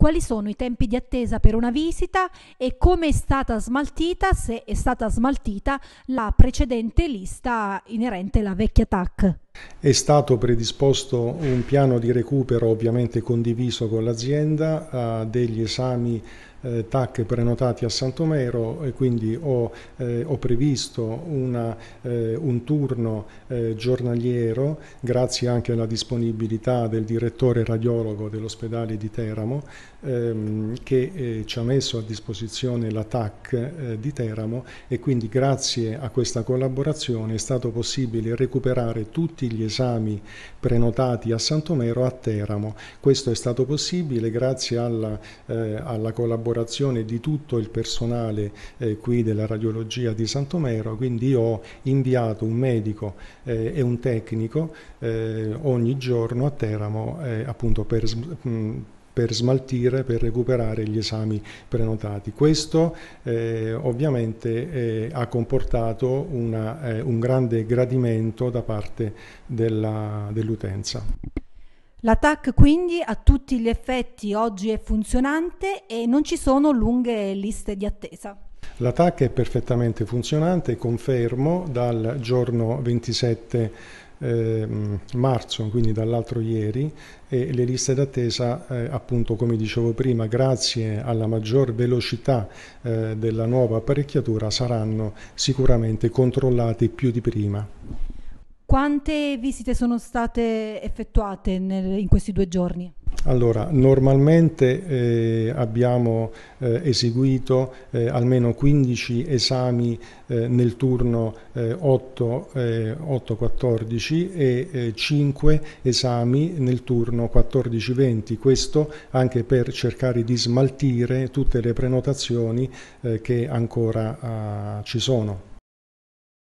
quali sono i tempi di attesa per una visita e come è stata smaltita, se è stata smaltita, la precedente lista inerente alla vecchia TAC. È stato predisposto un piano di recupero ovviamente condiviso con l'azienda, eh, degli esami eh, TAC prenotati a Santomero e quindi ho, eh, ho previsto una, eh, un turno eh, giornaliero grazie anche alla disponibilità del direttore radiologo dell'ospedale di Teramo ehm, che eh, ci ha messo a disposizione la TAC eh, di Teramo e quindi grazie a questa collaborazione è stato possibile recuperare tutti gli esami prenotati a Santomero a Teramo. Questo è stato possibile grazie alla, alla collaborazione collaborazione di tutto il personale eh, qui della radiologia di Santomero, quindi ho inviato un medico eh, e un tecnico eh, ogni giorno a Teramo eh, appunto per mm, per smaltire, per recuperare gli esami prenotati. Questo eh, ovviamente eh, ha comportato una, eh, un grande gradimento da parte dell'utenza. La TAC quindi a tutti gli effetti oggi è funzionante e non ci sono lunghe liste di attesa. La TAC è perfettamente funzionante, confermo, dal giorno 27 eh, marzo, quindi dall'altro ieri, e le liste d'attesa, eh, appunto come dicevo prima, grazie alla maggior velocità eh, della nuova apparecchiatura saranno sicuramente controllate più di prima. Quante visite sono state effettuate nel, in questi due giorni? Allora, normalmente eh, abbiamo eh, eseguito eh, almeno 15 eh, eh, eh, esami nel turno 8-14 e 5 esami nel turno 14-20, questo anche per cercare di smaltire tutte le prenotazioni che ancora ah, ci sono.